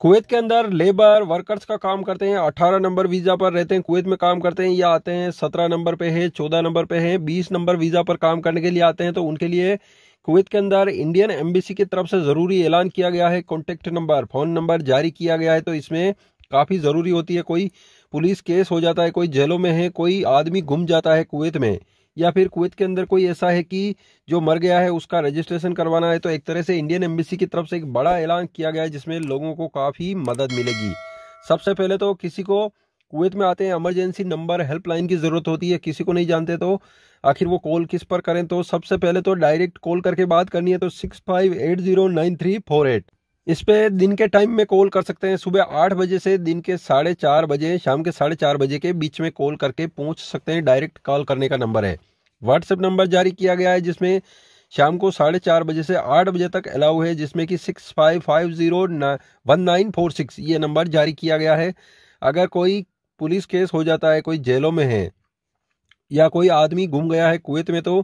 Kuwait के अंदर labour workers का काम करते हैं 18 नंबर वीज़ा पर रहते हैं कुवैत में काम करते हैं या आते हैं 17 नंबर पे है 14 नंबर पे है 20 नंबर वीज़ा पर काम करने के लिए आते हैं तो उनके लिए कुवैत के अंदर इंडियन एम्बेसी की तरफ से ज़रूरी ऐलान किया गया है कॉन्टेक्ट नंबर फ़ोन नंबर जारी किया गया है तो इसमें काफ़ी ज़रूरी होती है कोई पुलिस केस हो जाता है कोई जेलों में है कोई आदमी घूम जाता है कुवैत में या फिर कुवैत के अंदर कोई ऐसा है कि जो मर गया है उसका रजिस्ट्रेशन करवाना है तो एक तरह से इंडियन एम्बेसी की तरफ से एक बड़ा ऐलान किया गया है जिसमें लोगों को काफ़ी मदद मिलेगी सबसे पहले तो किसी को कुवैत में आते हैं एमरजेंसी नंबर हेल्पलाइन की ज़रूरत होती है किसी को नहीं जानते तो आखिर वो कॉल किस पर करें तो सबसे पहले तो डायरेक्ट कॉल करके बात करनी है तो six five eight zero nine three four eight इस पर दिन के टाइम में कॉल कर सकते हैं सुबह आठ बजे से दिन के साढ़े चार बजे शाम के साढ़े चार बजे के बीच में कॉल करके पूछ सकते हैं डायरेक्ट कॉल करने का नंबर है व्हाट्सएप नंबर जारी किया गया है जिसमें शाम को साढ़े चार बजे से आठ बजे तक अलाउ है जिसमें कि six five five zero one nine four six ये नंबर जारी किया गया है अगर कोई पुलिस केस हो जाता है कोई जेलों में है या कोई आदमी घूम गया है कुवैत में तो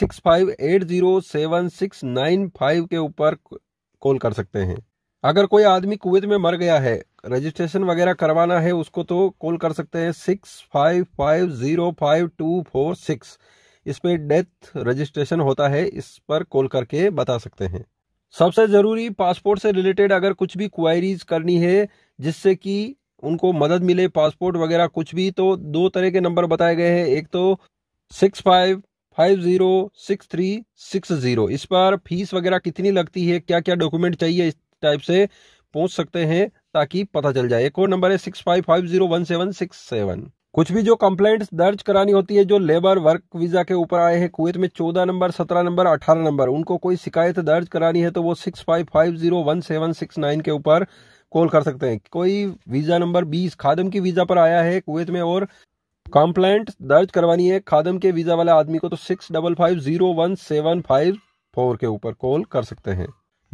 six five eight zero seven six nine five के ऊपर कॉल कर सकते हैं अगर कोई आदमी कुवैत में मर गया है रजिस्ट्रेशन वगैरह करवाना है उसको तो कॉल कर सकते हैं six five five zero five two four six इसमें डेथ रजिस्ट्रेशन होता है इस पर कॉल करके बता सकते हैं सबसे ज़रूरी पासपोर्ट से रिलेटेड अगर कुछ भी क्वायरीज करनी है जिससे कि उनको मदद मिले पासपोर्ट वगैरह कुछ भी तो दो तरह के नंबर बताए गए हैं एक तो six five five zero six three six zero इस पर फीस वगैरह कितनी लगती है क्या क्या डॉक्यूमेंट चाहिए इस टाइप से पूछ सकते हैं ताकि पता चल जाए एक और नंबर है six five five zero one seven six seven कुछ भी जो कंप्लेंट्स दर्ज करानी होती है जो लेबर वर्क वीज़ा के ऊपर आए हैं कुवैत में चौदह नंबर सत्रह नंबर अठारह नंबर उनको कोई शिकायत दर्ज करानी है तो वो six five five zero one seven six nine के ऊपर कॉल कर सकते हैं कोई वीज़ा नंबर बीस खादम की वीज़ा पर आया है कुवैत में और कंप्लेंट दर्ज करवानी है खादम के वीज़ा वाले आदमी को तो six double five zero one seven five four के ऊपर कॉल कर सकते हैं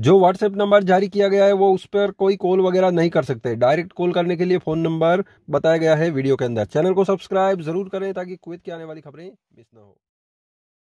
जो व्हाट्सएप नंबर जारी किया गया है वो उस पर कोई कॉल वगैरह नहीं कर सकते डायरेक्ट कॉल करने के लिए फ़ोन नंबर बताया गया है वीडियो के अंदर चैनल को सब्सक्राइब जरूर करें ताकि क्विद की आने वाली खबरें मिस ना हो